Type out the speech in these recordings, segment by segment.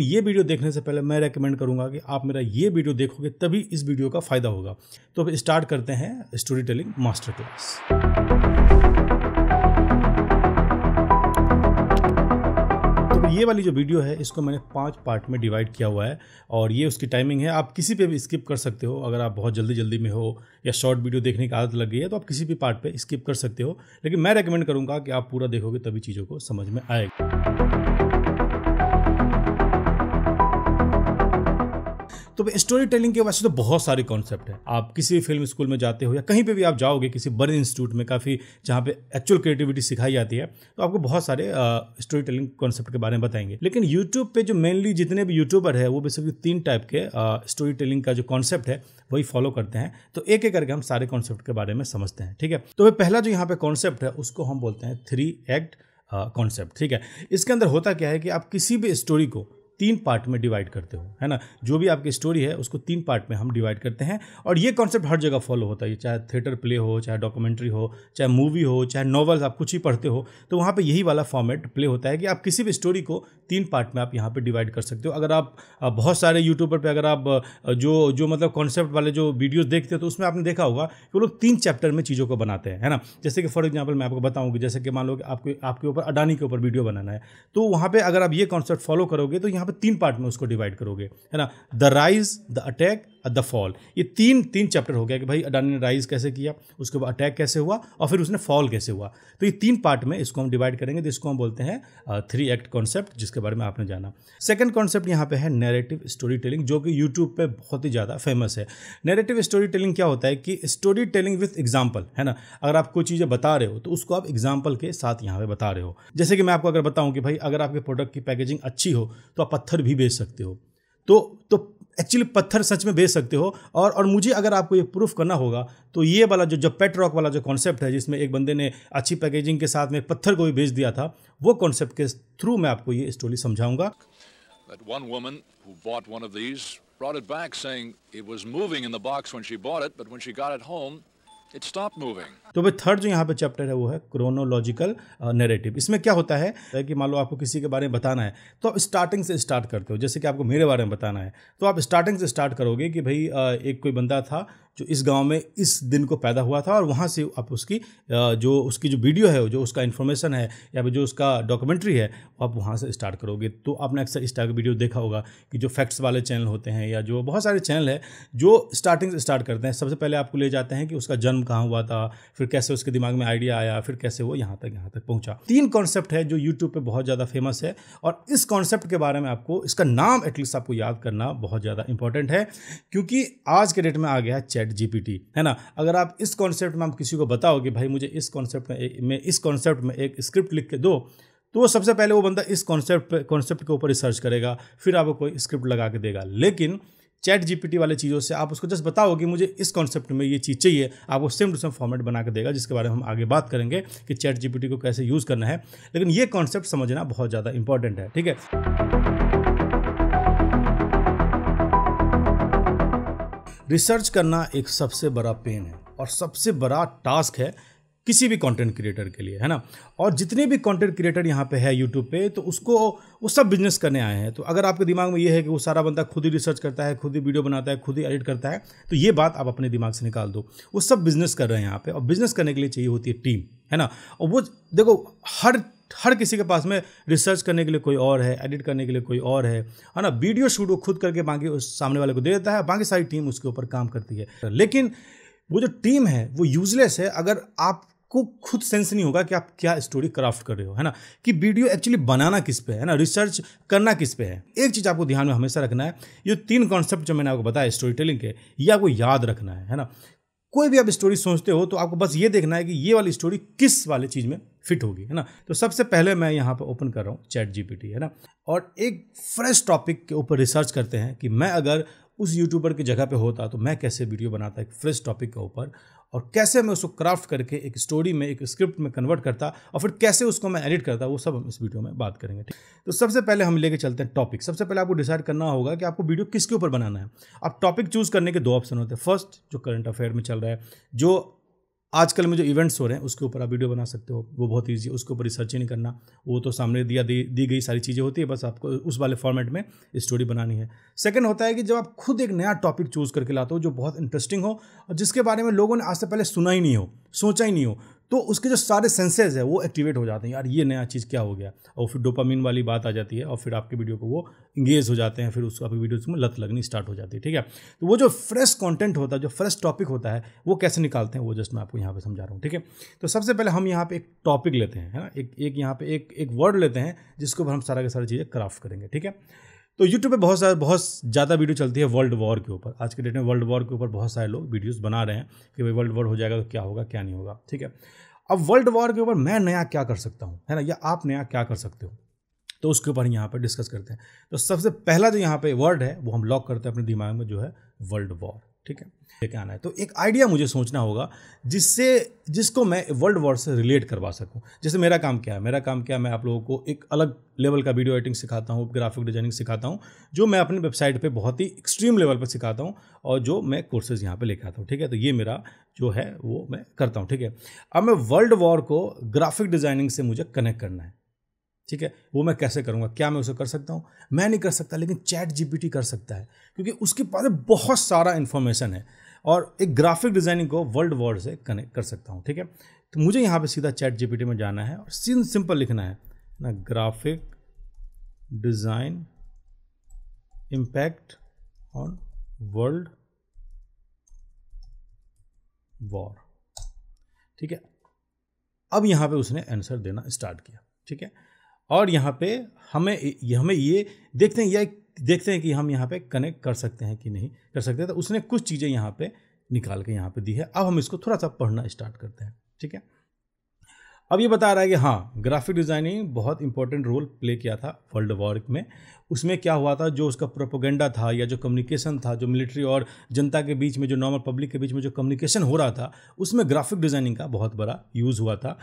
लेकिन ये वीडियो देखने से पहले मैं रेकमेंड करूंगा कि आप मेरा ये वीडियो देखोगे तभी इस वीडियो का फ़ायदा होगा तो अब स्टार्ट करते हैं स्टोरी टेलिंग मास्टर क्लास ये वाली जो वीडियो है इसको मैंने पांच पार्ट में डिवाइड किया हुआ है और ये उसकी टाइमिंग है आप किसी पे भी स्किप कर सकते हो अगर आप बहुत जल्दी जल्दी में हो या शॉर्ट वीडियो देखने की आदत लग गई है तो आप किसी भी पार्ट पे स्किप कर सकते हो लेकिन मैं रेकमेंड करूंगा कि आप पूरा देखोगे तभी चीज़ों को समझ में आएगा तो स्टोरी टेलिंग के वैसे तो बहुत सारे कॉन्सेप्ट है आप किसी भी फिल्म स्कूल में जाते हो या कहीं पर भी आप जाओगे किसी बर्न इंस्टीट्यूट में काफ़ी जहाँ पे एक्चुअल क्रिएटिविटी सिखाई जाती है तो आपको बहुत सारे स्टोरी टेलिंग कॉन्सेप्ट के बारे में बताएंगे लेकिन यूट्यूब पे जो मेनली जितने भी यूट्यूबर है वो बेसिकली तीन टाइप के स्टोरी टेलिंग का जो कॉन्सेप्ट है वही फॉलो करते हैं तो एक एक करके हम सारे कॉन्सेप्ट के बारे में समझते हैं ठीक है तो पहला जो यहाँ पे कॉन्सेप्ट है उसको हम बोलते हैं थ्री एक्ट कॉन्सेप्ट ठीक है इसके अंदर होता क्या है कि आप किसी भी स्टोरी को तीन पार्ट में डिवाइड करते हो है ना जो भी आपकी स्टोरी है उसको तीन पार्ट में हम डिवाइड करते हैं और ये कॉन्सेप्ट हर जगह फॉलो होता है चाहे थिएटर प्ले हो चाहे डॉक्यूमेंट्री हो चाहे मूवी हो चाहे नॉवल्स आप कुछ ही पढ़ते हो तो वहाँ पर यही वाला फॉर्मेट प्ले होता है कि आप किसी भी स्टोरी को तीन पार्ट में आप यहाँ पर डिवाइड कर सकते हो अगर आप बहुत सारे यूट्यूबर पर अगर आप जो जो मतलब कॉन्सेप्ट वाले जो वीडियोज़ देखते हो तो उसमें आपने देखा होगा कि वो लोग तीन चैप्टर में चीज़ों को बनाते हैं है ना जैसे कि फॉर एग्जाम्पल मैं आपको बताऊँ कि जैसे कि मान लो कि आपके आपके ऊपर अडानी के ऊपर वीडियो बनाना है तो वहाँ पर अगर आप ये कॉन्सेप्ट फॉलो करोगे तो यहाँ पे तीन पार्ट में उसको डिवाइड करोगे है ना the rise the attack the fall ये तीन तीन चैप्टर हो गया कि भाई अडानी ने राइज कैसे किया उसके बाद अटैक कैसे हुआ और फिर उसने फॉल कैसे हुआ तो ये तीन पार्ट में इसको हम डिवाइड करेंगे तो इसको हम बोलते हैं थ्री एक्ट कॉन्सेप्ट जिसके बारे में आपने जाना सेकंड कॉन्सेप्ट यहाँ पे है नैरेटिव स्टोरी टेलिंग जो कि यूट्यूब पर बहुत ही ज़्यादा फेमस है नेरेटिव स्टोरी टेलिंग क्या होता है कि स्टोरी टेलिंग विथ एग्जाम्पल है ना अगर आप कोई चीज़ें बता रहे हो तो उसको आप एग्जाम्पल के साथ यहाँ पर बता रहे हो जैसे कि मैं आपको अगर बताऊँ कि भाई अगर आपके प्रोडक्ट की पैकेजिंग अच्छी हो तो आप पत्थर भी बेच सकते हो तो तो एक्चुअली पत्थर सच में बेच सकते हो और और मुझे अगर आपको ये प्रूफ करना होगा तो ये वाला जो जो पेट रॉक वाला जो कॉन्सेप्ट है जिसमें एक बंदे ने अच्छी पैकेजिंग के साथ में पत्थर को भी बेच दिया था वो कॉन्सेप्ट के थ्रू मैं आपको ये स्टोरी समझाऊंगा That one woman who bought one of these brought it back saying it was moving in the box when she bought it, but when she got it home, तो भाई third जो यहाँ पे chapter है वो है chronological narrative uh, इसमें क्या होता है कि मान लो आपको किसी के बारे में बताना है तो आप स्टार्टिंग से स्टार्ट करते हो जैसे कि आपको मेरे बारे में बताना है तो आप स्टार्टिंग से स्टार्ट करोगे कि भाई uh, एक कोई बंदा था जो इस गांव में इस दिन को पैदा हुआ था और वहाँ से आप उसकी जो उसकी जो वीडियो है जो उसका इन्फॉर्मेशन है या फिर जो उसका डॉक्यूमेंट्री है आप वहाँ से स्टार्ट करोगे तो आपने अक्सर इस टाइप का वीडियो देखा होगा कि जो फैक्ट्स वाले चैनल होते हैं या जो बहुत सारे चैनल है जो स्टार्टिंग से स्टार्ट करते हैं सबसे पहले आपको ले जाते हैं कि उसका जन्म कहाँ हुआ था फिर कैसे उसके दिमाग में आइडिया आया फिर कैसे वो यहाँ तक यहाँ तक पहुँचा तीन कॉन्सेप्ट है जो यूट्यूब पर बहुत ज़्यादा फेमस है और इस कॉन्सेप्ट के बारे में आपको इसका नाम एटलीस्ट आपको याद करना बहुत ज़्यादा इंपॉर्टेंट है क्योंकि आज के डेट में आ गया चैट चैट जी है ना अगर आप इस कॉन्सेप्ट में आप किसी को बताओ कि भाई मुझे इस कॉन्सेप्ट में एक इस कॉन्सेप्ट में एक स्क्रिप्ट लिख के दो तो वो सबसे पहले वो बंदा इस कॉन्सेप्ट कॉन्सेप्ट के ऊपर रिसर्च करेगा फिर आपको कोई स्क्रिप्ट लगा के देगा लेकिन चैट जीपीटी वाले चीज़ों से आप उसको जस्ट बताओ कि मुझे इस कॉन्सेप्ट में ये चीज़ चाहिए आपको सेम टू सेम फॉर्मेट बना के देगा जिसके बारे में हम आगे बात करेंगे कि चैट जीपीटी को कैसे यूज़ करना है लेकिन ये कॉन्सेप्ट समझना बहुत ज़्यादा इंपॉर्टेंट है ठीक है रिसर्च करना एक सबसे बड़ा पेन है और सबसे बड़ा टास्क है किसी भी कंटेंट क्रिएटर के लिए है ना और जितने भी कंटेंट क्रिएटर यहाँ पे है यूट्यूब पे तो उसको वो सब बिजनेस करने आए हैं तो अगर आपके दिमाग में ये है कि वो सारा बंदा खुद ही रिसर्च करता है खुद ही वीडियो बनाता है खुद ही एडिट करता है तो ये बात आप अपने दिमाग से निकाल दो वो सब बिजनेस कर रहे हैं यहाँ पे और बिजनेस करने के लिए चाहिए होती है टीम है ना और वो देखो हर हर किसी के पास में रिसर्च करने के लिए कोई और है एडिट करने के लिए कोई और है है ना वीडियो शूट वो खुद करके बाकी उस सामने वाले को दे देता है बाकी सारी टीम उसके ऊपर काम करती है लेकिन वो जो टीम है वो यूजलेस है अगर आप को खुद सेंस नहीं होगा कि आप क्या स्टोरी क्राफ्ट कर रहे हो है ना कि वीडियो एक्चुअली बनाना किस पे है ना रिसर्च करना किस पे है एक चीज़ आपको ध्यान में हमेशा रखना है ये तीन कॉन्सेप्ट जो मैंने आपको बताया स्टोरी टेलिंग के ये आपको याद रखना है है ना कोई भी आप स्टोरी सोचते हो तो आपको बस ये देखना है कि ये वाली स्टोरी किस वाले चीज़ में फिट होगी है ना तो सबसे पहले मैं यहाँ पर ओपन कर रहा हूँ चैट जीपीटी है ना और एक फ्रेश टॉपिक के ऊपर रिसर्च करते हैं कि मैं अगर उस यूट्यूबर की जगह पे होता तो मैं कैसे वीडियो बनाता एक फ्रेश टॉपिक के ऊपर और कैसे मैं उसको क्राफ्ट करके एक स्टोरी में एक स्क्रिप्ट में कन्वर्ट करता और फिर कैसे उसको मैं एडिट करता वो सब हम इस वीडियो में बात करेंगे ठीक तो सबसे पहले हम लेके चलते हैं टॉपिक सबसे पहले आपको डिसाइड करना होगा कि आपको वीडियो किसके ऊपर बनाना है आप टॉपिक चूज़ करने के दो ऑप्शन होते हैं फर्स्ट जो करंट अफेयर में चल रहा है जो आजकल में जो इवेंट्स हो रहे हैं उसके ऊपर आप वीडियो बना सकते हो वो बहुत ईजी है उसके ऊपर रिसर्च ही नहीं करना वो तो सामने दिया दी दी गई सारी चीज़ें होती है बस आपको उस वाले फॉर्मेट में स्टोरी बनानी है सेकंड होता है कि जब आप खुद एक नया टॉपिक चूज़ करके लाते हो जो बहुत इंटरेस्टिंग हो और जिसके बारे में लोगों ने आज से पहले सुना ही नहीं हो सोचा ही नहीं हो तो उसके जो सारे सेंसेस है वो एक्टिवेट हो जाते हैं यार ये नया चीज़ क्या हो गया और फिर डोपामीन वाली बात आ जाती है और फिर आपके वीडियो को वो इंगेज हो जाते हैं फिर उसको आपकी वीडियोस में लत लगनी स्टार्ट हो जाती है ठीक है तो वो जो फ्रेश कॉन्टेंट होता है जो फ्रेश टॉपिक होता है वो कैसे निकालते हैं वो जस्ट मैं आपको यहाँ पर समझा रहा हूँ ठीक है तो सबसे पहले हम यहाँ पर एक टॉपिक लेते हैं है ना एक एक यहाँ पर एक एक वर्ड लेते हैं जिसके ऊपर हम सारा के सारी चीज़ें क्राफ्ट करेंगे ठीक है तो यूट्यूब पे बहुत सारे बहुत ज़्यादा वीडियो चलती है वर्ल्ड वॉर के ऊपर आज के डेट में वर्ल्ड वॉर के ऊपर बहुत सारे लोग वीडियोज़ बना रहे हैं कि भाई वर्ल्ड वॉर हो जाएगा तो क्या होगा क्या नहीं होगा ठीक है अब वर्ल्ड वॉर के ऊपर मैं नया क्या कर सकता हूँ है ना या आप नया क्या कर सकते हो तो उसके ऊपर यहाँ पर डिस्कस करते हैं तो सबसे पहला जो यहाँ पे वर्ड है वो हम लॉक करते हैं अपने दिमाग में जो है वर्ल्ड वॉर ठीक है लेके आना है तो एक आइडिया मुझे सोचना होगा जिससे जिसको मैं वर्ल्ड वॉर से रिलेट करवा सकूं जैसे मेरा काम क्या है मेरा काम क्या है मैं आप लोगों को एक अलग लेवल का वीडियो एडिटिंग सिखाता हूँ ग्राफिक डिजाइनिंग सिखाता हूँ जो मैं अपनी वेबसाइट पे बहुत ही एक्सट्रीम लेवल पर सिखाता हूँ और जो मैं कोर्सेज यहाँ पर लेकर आता हूँ ठीक है तो ये मेरा जो है वो मैं करता हूँ ठीक है अब मैं वर्ल्ड वॉर को ग्राफिक डिजाइनिंग से मुझे कनेक्ट करना है ठीक है वो मैं कैसे करूँगा क्या मैं उसे कर सकता हूँ मैं नहीं कर सकता लेकिन चैट जीपीटी कर सकता है क्योंकि उसके पास बहुत सारा इन्फॉर्मेशन है और एक ग्राफिक डिज़ाइनिंग को वर्ल्ड वॉर से कनेक्ट कर सकता हूँ ठीक है तो मुझे यहाँ पे सीधा चैट जी में जाना है और सीन सिंपल लिखना है ना graphic design impact on world war ठीक है अब यहाँ पे उसने आंसर देना स्टार्ट किया ठीक है और यहाँ पे हमें हमें ये देखते हैं यह देखते हैं कि हम यहाँ पे कनेक्ट कर सकते हैं कि नहीं कर सकते तो उसने कुछ चीज़ें यहाँ पे निकाल के यहाँ पे दी है अब हम इसको थोड़ा सा पढ़ना स्टार्ट करते हैं ठीक है अब ये बता रहा है कि हाँ ग्राफिक डिज़ाइनिंग बहुत इंपॉर्टेंट रोल प्ले किया था वर्ल्ड वॉर में उसमें क्या हुआ था जो उसका प्रोपोगेंडा था या जो कम्युनिकेशन था जो मिलिट्री और जनता के बीच में जो नॉर्मल पब्लिक के बीच में जो कम्युनिकेशन हो रहा था उसमें ग्राफिक डिज़ाइनिंग का बहुत बड़ा यूज़ हुआ था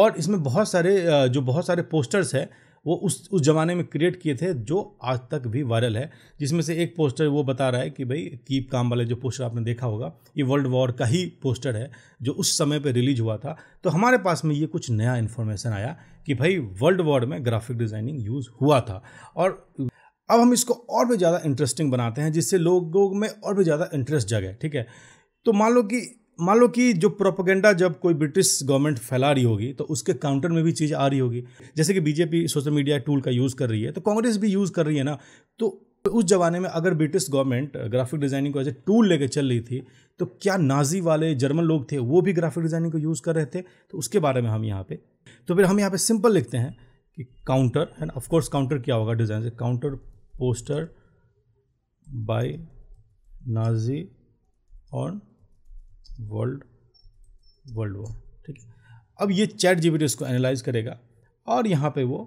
और इसमें बहुत सारे जो बहुत सारे पोस्टर्स हैं वो उस उस ज़माने में क्रिएट किए थे जो आज तक भी वायरल है जिसमें से एक पोस्टर वो बता रहा है कि भाई कीप काम वाले जो पोस्टर आपने देखा होगा ये वर्ल्ड वॉर का ही पोस्टर है जो उस समय पर रिलीज हुआ था तो हमारे पास में ये कुछ नया इन्फॉर्मेशन आया कि भाई वर्ल्ड वॉर में ग्राफिक डिज़ाइनिंग यूज़ हुआ था और अब हम इसको और भी ज़्यादा इंटरेस्टिंग बनाते हैं जिससे लोगों में और भी ज़्यादा इंटरेस्ट जगह ठीक है तो मान लो कि मान लो कि जो प्रोपोगेंडा जब कोई ब्रिटिश गवर्नमेंट फैला रही होगी तो उसके काउंटर में भी चीज़ आ रही होगी जैसे कि बीजेपी सोशल मीडिया टूल का यूज़ कर रही है तो कांग्रेस भी यूज़ कर रही है ना तो उस जमाने में अगर ब्रिटिश गवर्नमेंट ग्राफिक डिज़ाइनिंग को एज ए टूल लेकर चल रही थी तो क्या नाजी वाले जर्मन लोग थे वो भी ग्राफिक डिज़ाइनिंग को यूज़ कर रहे थे तो उसके बारे में हम यहाँ पे तो फिर हम यहाँ पे सिंपल लिखते हैं कि काउंटर एंड ऑफकोर्स काउंटर क्या होगा डिज़ाइन से counter poster by Nazi on world world war ठीक है अब ये चैट जीबीटी उसको एनालाइज करेगा और यहाँ पे वो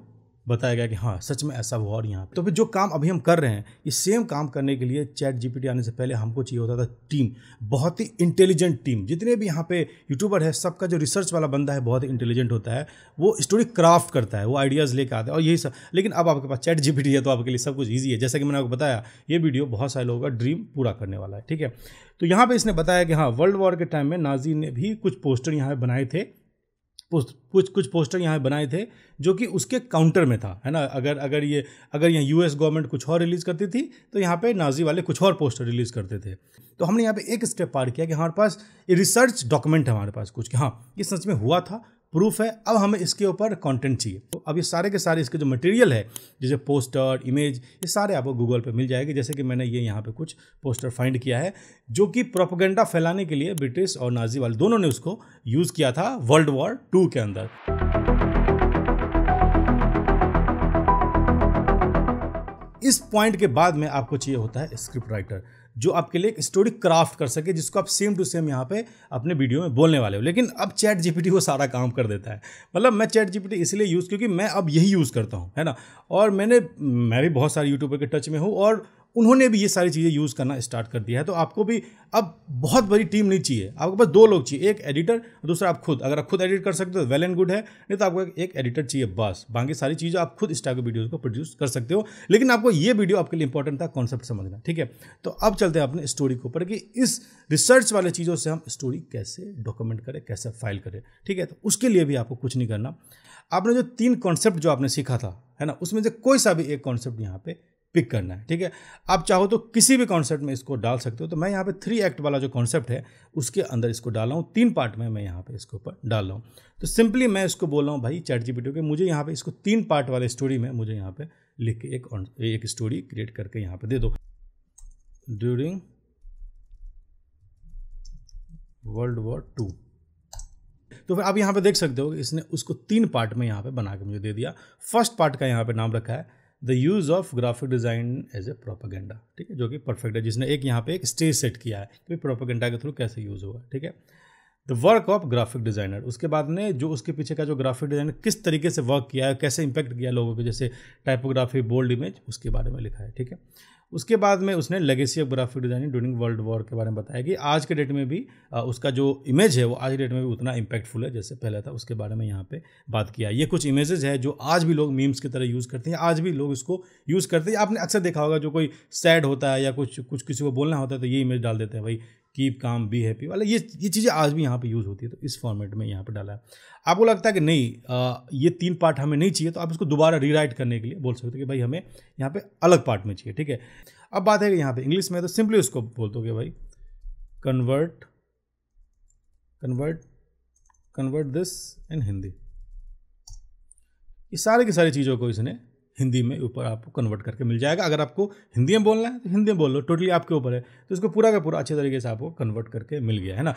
बताया गया कि हाँ सच में ऐसा हुआ और यहाँ पे तो फिर जो काम अभी हम कर रहे हैं ये सेम काम करने के लिए चैट जीपीटी आने से पहले हमको चाहिए होता था टीम बहुत ही इंटेलिजेंट टीम जितने भी यहाँ पे यूट्यूबर है सबका जो रिसर्च वाला बंदा है बहुत ही इंटेलिजेंट होता है वो स्टोरी क्राफ्ट करता है वो आइडियाज़ लेकर आता है और यही सब लेकिन अब आपके पास चैट जी है तो आपके लिए सब कुछ ईजी है जैसा कि मैंने आपको बताया ये वीडियो बहुत सारे लोगों का ड्रीम पूरा करने वाला है ठीक है तो यहाँ पर इसने बताया कि हाँ वर्ल्ड वॉर के टाइम में नाजी ने भी कुछ पोस्टर यहाँ पर बनाए थे कुछ कुछ पोस्टर यहाँ बनाए थे जो कि उसके काउंटर में था है ना अगर अगर ये अगर यहाँ यूएस गवर्नमेंट कुछ और रिलीज़ करती थी तो यहाँ पे नाजी वाले कुछ और पोस्टर रिलीज़ करते थे तो हमने यहाँ पे एक स्टेप पार किया कि हमारे पास रिसर्च डॉक्यूमेंट है हमारे पास कुछ कि हाँ ये सच में हुआ था प्रूफ है अब हमें इसके ऊपर कंटेंट चाहिए तो अब ये सारे के सारे इसके जो मटेरियल है जैसे पोस्टर इमेज ये सारे आपको गूगल पे मिल जाएंगे जैसे कि मैंने ये यहाँ पे कुछ पोस्टर फाइंड किया है जो कि प्रोपोगेंडा फैलाने के लिए ब्रिटिश और नाजी वाले दोनों ने उसको यूज़ किया था वर्ल्ड वॉर टू के अंदर इस पॉइंट के बाद में आपको चाहिए होता है स्क्रिप्ट राइटर जो आपके लिए एक स्टोरी क्राफ्ट कर सके जिसको आप सेम टू सेम यहाँ पे अपने वीडियो में बोलने वाले हो लेकिन अब चैट जीपीटी वो सारा काम कर देता है मतलब मैं चैट जीपीटी इसलिए यूज़ क्योंकि मैं अब यही यूज़ करता हूँ है ना और मैंने मैं भी बहुत सारे यूट्यूबर के टच में हूँ और उन्होंने भी ये सारी चीज़ें यूज़ करना स्टार्ट कर दिया है तो आपको भी अब बहुत बड़ी टीम नहीं चाहिए आपको पास दो लोग चाहिए एक एडिटर दूसरा आप खुद अगर आप खुद एडिट कर सकते हो वेल एंड गुड है नहीं तो आपको एक एडिटर चाहिए बस बाकी सारी चीज़ें आप खुद इस टाइप के वीडियोज़ को प्रोड्यूस कर सकते हो लेकिन आपको ये वीडियो आपके लिए इंपॉर्टेंट था कॉन्सेप्ट समझना ठीक है तो अब चलते हैं अपने स्टोरी के ऊपर कि इस रिसर्च वाले चीज़ों से हम स्टोरी कैसे डॉक्यूमेंट करें कैसे फाइल करें ठीक है तो उसके लिए भी आपको कुछ नहीं करना आपने जो तीन कॉन्सेप्ट जो आपने सीखा था है ना उसमें से कोई सा भी एक कॉन्सेप्ट यहाँ पे पिक करना है ठीक है आप चाहो तो किसी भी कॉन्सेप्ट में इसको डाल सकते हो तो मैं यहाँ पे थ्री एक्ट वाला जो कॉन्सेप्ट है उसके अंदर इसको डाल रहा हूँ तीन पार्ट में मैं यहाँ पे इसके ऊपर डाल रहा हूँ तो सिंपली मैं इसको बोल रहा हूँ भाई चैट जी के मुझे यहाँ पे इसको तीन पार्ट वाले स्टोरी में मुझे यहाँ पे लिख के एक एक स्टोरी क्रिएट करके यहाँ पे दे दो ड्यूरिंग वर्ल्ड वॉर टू तो फिर आप यहाँ पे देख सकते हो कि इसने उसको तीन पार्ट में यहाँ पे बना के मुझे दे दिया फर्स्ट पार्ट का यहाँ पे नाम रखा है the use of graphic design as a propaganda ठीक है जो कि परफेक्ट है जिसने एक यहाँ पे एक स्टेज सेट किया है कि प्रोपागेंडा के थ्रू कैसे यूज़ हुआ ठीक है the work of graphic designer उसके बाद में जो उसके पीछे का जो ग्राफिक डिज़ाइनर किस तरीके से वर्क किया है कैसे इम्पैक्ट किया लोगों को जैसे टाइपोग्राफी बोल्ड इमेज उसके बारे में लिखा है ठीक है उसके बाद में उसने legacy of graphic designing during world war के बारे में बताया कि आज के डेट में भी उसका जो इमेज है वो आज के डेट में भी उतना इम्पैक्टफुल है जैसे पहले था उसके बारे में यहाँ पे बात किया ये कुछ इमेजेस है जो आज भी लोग मीम्स की तरह यूज़ करते हैं आज भी लोग इसको यूज़ करते हैं आपने अक्सर देखा होगा जो कोई सैड होता है या कुछ कुछ किसी को बोलना होता है तो ये इमेज डाल देते हैं भाई कीप काम बी हैप्पी वाला ये ये चीज़ें आज भी यहाँ पे यूज़ होती है तो इस फॉर्मेट में यहाँ पे डाला है आपको लगता है कि नहीं आ, ये तीन पार्ट हमें नहीं चाहिए तो आप इसको दोबारा रीराइट करने के लिए बोल सकते हो कि भाई हमें यहाँ पे अलग पार्ट में चाहिए ठीक है अब बात है कि यहाँ पे इंग्लिश में तो सिंपली उसको बोल दो भाई convert convert convert this in Hindi ये सारे की सारी चीज़ों को इसने हिंदी में ऊपर आपको कन्वर्ट करके मिल जाएगा अगर आपको हिंदी में बोलना है तो हिंदी में बोल लो टोटली आपके ऊपर है तो इसको पूरा का पूरा अच्छे तरीके से आपको कन्वर्ट करके मिल गया है ना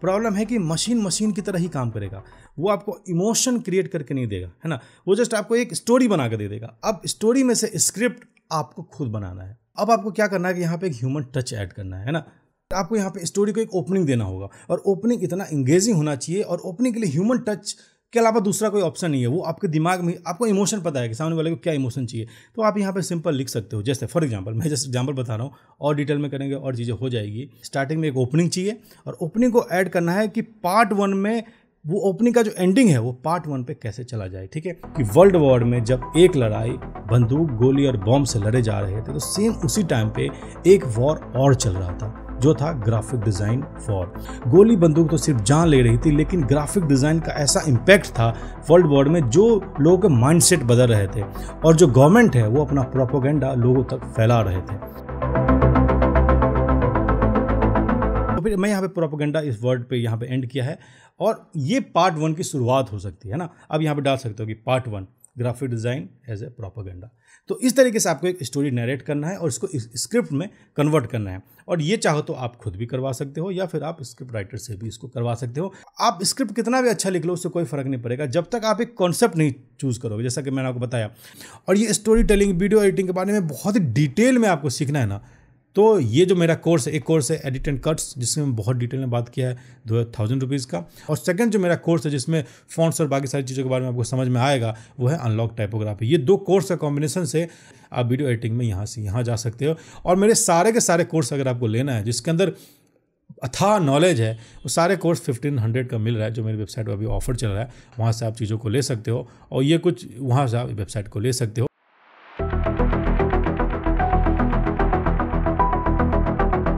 प्रॉब्लम है कि मशीन मशीन की तरह ही काम करेगा वो आपको इमोशन क्रिएट करके नहीं देगा है ना वो जस्ट आपको एक स्टोरी बना के दे देगा अब स्टोरी में से स्क्रिप्ट आपको खुद बनाना है अब आपको क्या करना है कि यहाँ पे एक ह्यूमन टच ऐड करना है ना तो आपको यहाँ पे स्टोरी को एक ओपनिंग देना होगा और ओपनिंग इतना इंगेजिंग होना चाहिए और ओपनिंग के लिए ह्यूमन टच के अलावा दूसरा कोई ऑप्शन नहीं है वो आपके दिमाग में आपको इमोशन पता है कि सामने वाले को क्या इमोशन चाहिए तो आप यहाँ पे सिंपल लिख सकते हो जैसे फॉर एग्जाम्पल मैं जैसे एग्जाम्पल बता रहा हूँ और डिटेल में करेंगे और चीज़ें हो जाएगी स्टार्टिंग में एक ओपनिंग चाहिए और ओपनिंग को ऐड करना है कि पार्ट वन में वो ओपनिंग का जो एंडिंग है वो पार्ट वन पे कैसे चला जाए ठीक है कि वर्ल्ड वॉर में जब एक लड़ाई बंदूक गोली और बॉम्ब से लड़े जा रहे थे तो सेम उसी टाइम पे एक वॉर और चल रहा था जो था ग्राफिक डिज़ाइन फॉर गोली बंदूक तो सिर्फ जान ले रही थी लेकिन ग्राफिक डिज़ाइन का ऐसा इम्पैक्ट था वर्ल्ड वॉर में जो लोगों के माइंडसेट बदल रहे थे और जो गवर्नमेंट है वो अपना प्रोपोगेंडा लोगों तक फैला रहे थे तो फिर मैं यहाँ पे प्रोपोगेंडा इस वर्ड पे यहाँ पे एंड किया है और ये पार्ट वन की शुरुआत हो सकती है ना अब यहाँ पे डाल सकते हो कि part one graphic design as a propaganda तो इस तरीके से आपको एक स्टोरी नरेट करना है और इसको स्क्रिप्ट में कन्वर्ट करना है और ये चाहो तो आप खुद भी करवा सकते हो या फिर आप स्क्रिप्ट राइटर से भी इसको करवा सकते हो आप स्क्रिप्ट कितना भी अच्छा लिख लो उससे कोई फर्क नहीं पड़ेगा जब तक आप एक कॉन्सेप्ट नहीं चूज़ करोगे जैसा कि मैंने आपको बताया और ये स्टोरी टेलिंग वीडियो एडिटिंग के बारे में बहुत ही डिटेल में आपको सीखना है ना तो ये जो मेरा कोर्स है एक कोर्स है एडिट एंड कट्स जिसमें मैं बहुत डिटेल में बात किया है दो थाउजेंड रुपीज़ का और सेकंड जो मेरा कोर्स है जिसमें फॉन्ट्स और बाकी सारी चीज़ों के बारे में आपको समझ में आएगा वो है अनलॉक टाइपोग्राफी ये दो कोर्स का कॉम्बिनेशन से आप वीडियो एडिटिंग में यहाँ से यहाँ जा सकते हो और मेरे सारे के सारे कोर्स अगर आपको लेना है जिसके अंदर अथाह नॉलेज है वो सारे कोर्स फिफ्टीन हंड्रेड का मिल रहा है जो मेरी वेबसाइट पर अभी ऑफर चल रहा है वहाँ से आप चीज़ों को ले सकते हो और ये कुछ वहाँ से आप वेबसाइट को ले सकते हो